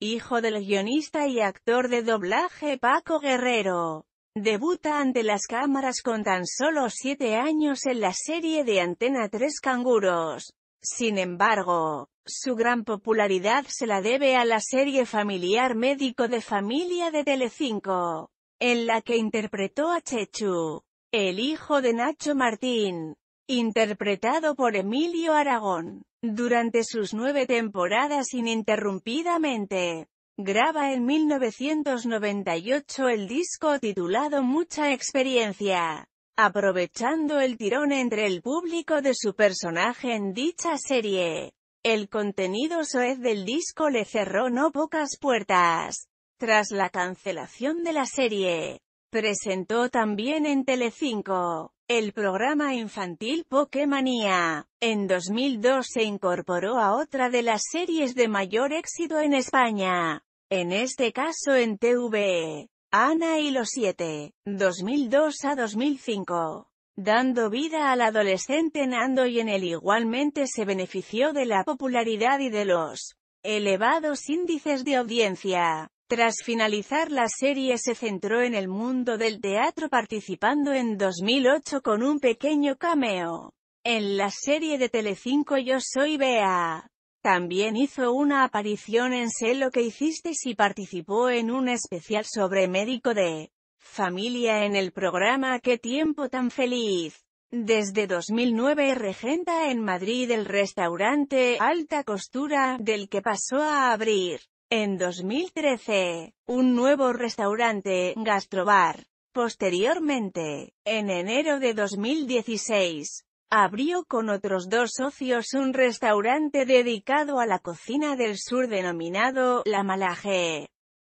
hijo del guionista y actor de doblaje Paco Guerrero. Debuta ante las cámaras con tan solo siete años en la serie de Antena 3 Canguros. Sin embargo, su gran popularidad se la debe a la serie familiar Médico de Familia de Telecinco, en la que interpretó a Chechu, el hijo de Nacho Martín interpretado por Emilio Aragón. Durante sus nueve temporadas ininterrumpidamente, graba en 1998 el disco titulado Mucha Experiencia, aprovechando el tirón entre el público de su personaje en dicha serie. El contenido soez del disco le cerró no pocas puertas. Tras la cancelación de la serie, Presentó también en Telecinco el programa infantil Pokémonía. En 2002 se incorporó a otra de las series de mayor éxito en España, en este caso en TV, Ana y los siete, 2002 a 2005, dando vida al adolescente Nando y en él igualmente se benefició de la popularidad y de los elevados índices de audiencia. Tras finalizar la serie se centró en el mundo del teatro participando en 2008 con un pequeño cameo. En la serie de Telecinco Yo Soy Bea. También hizo una aparición en Sé lo que hiciste y participó en un especial sobre médico de familia en el programa Qué tiempo tan feliz. Desde 2009 regenta en Madrid el restaurante Alta Costura, del que pasó a abrir. En 2013, un nuevo restaurante, Gastrobar. Posteriormente, en enero de 2016, abrió con otros dos socios un restaurante dedicado a la cocina del sur denominado La Malaje.